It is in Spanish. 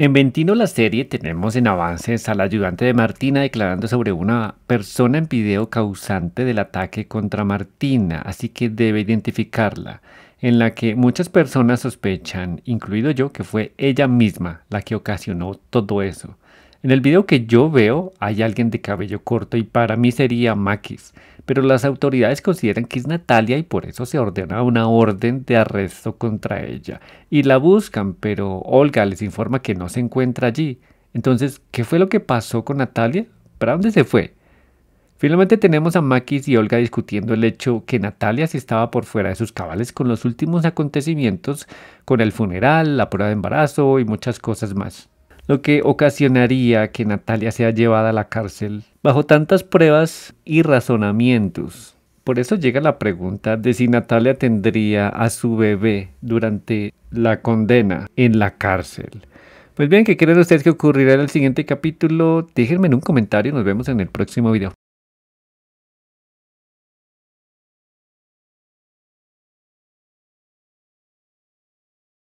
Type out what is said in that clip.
En Ventino, la serie, tenemos en avances al ayudante de Martina declarando sobre una persona en video causante del ataque contra Martina, así que debe identificarla, en la que muchas personas sospechan, incluido yo, que fue ella misma la que ocasionó todo eso. En el video que yo veo hay alguien de cabello corto y para mí sería Maquis, pero las autoridades consideran que es Natalia y por eso se ordena una orden de arresto contra ella y la buscan, pero Olga les informa que no se encuentra allí. Entonces, ¿qué fue lo que pasó con Natalia? ¿Para dónde se fue? Finalmente tenemos a Maquis y Olga discutiendo el hecho que Natalia se estaba por fuera de sus cabales con los últimos acontecimientos, con el funeral, la prueba de embarazo y muchas cosas más lo que ocasionaría que Natalia sea llevada a la cárcel bajo tantas pruebas y razonamientos. Por eso llega la pregunta de si Natalia tendría a su bebé durante la condena en la cárcel. Pues bien, ¿qué creen ustedes que ocurrirá en el siguiente capítulo? Déjenme en un comentario, nos vemos en el próximo video.